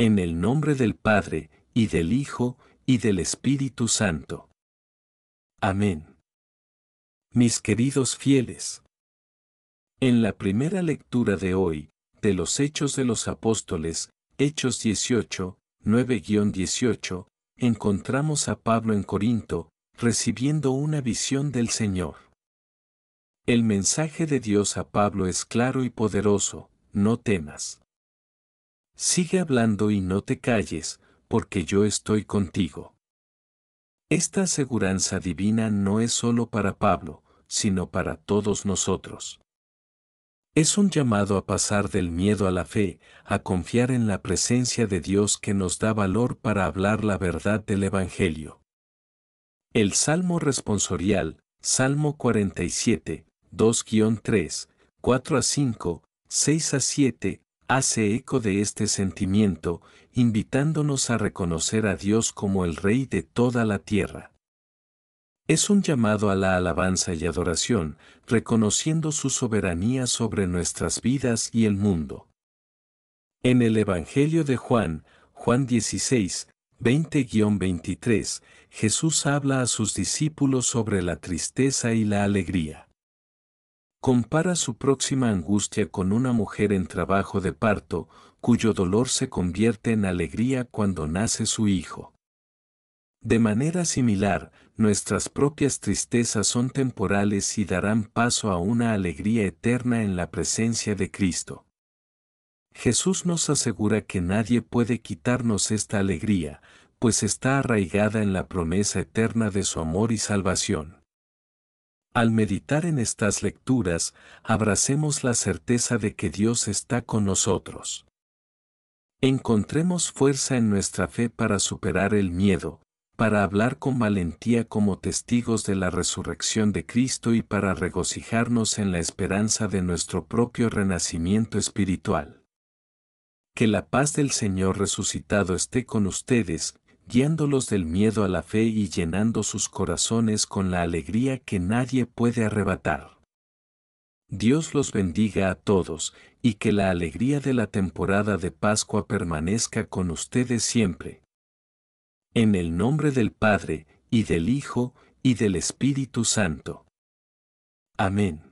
En el nombre del Padre, y del Hijo, y del Espíritu Santo. Amén. Mis queridos fieles. En la primera lectura de hoy, de los Hechos de los Apóstoles, Hechos 18, 9-18, encontramos a Pablo en Corinto, recibiendo una visión del Señor. El mensaje de Dios a Pablo es claro y poderoso, no temas. Sigue hablando y no te calles, porque yo estoy contigo. Esta aseguranza divina no es solo para Pablo, sino para todos nosotros. Es un llamado a pasar del miedo a la fe, a confiar en la presencia de Dios que nos da valor para hablar la verdad del Evangelio. El Salmo responsorial, Salmo 47, 2-3, 4 a 5, 6 a 7, hace eco de este sentimiento, invitándonos a reconocer a Dios como el Rey de toda la tierra. Es un llamado a la alabanza y adoración, reconociendo su soberanía sobre nuestras vidas y el mundo. En el Evangelio de Juan, Juan 16, 20-23, Jesús habla a sus discípulos sobre la tristeza y la alegría compara su próxima angustia con una mujer en trabajo de parto, cuyo dolor se convierte en alegría cuando nace su hijo. De manera similar, nuestras propias tristezas son temporales y darán paso a una alegría eterna en la presencia de Cristo. Jesús nos asegura que nadie puede quitarnos esta alegría, pues está arraigada en la promesa eterna de su amor y salvación. Al meditar en estas lecturas, abracemos la certeza de que Dios está con nosotros. Encontremos fuerza en nuestra fe para superar el miedo, para hablar con valentía como testigos de la resurrección de Cristo y para regocijarnos en la esperanza de nuestro propio renacimiento espiritual. Que la paz del Señor resucitado esté con ustedes, guiándolos del miedo a la fe y llenando sus corazones con la alegría que nadie puede arrebatar. Dios los bendiga a todos, y que la alegría de la temporada de Pascua permanezca con ustedes siempre. En el nombre del Padre, y del Hijo, y del Espíritu Santo. Amén.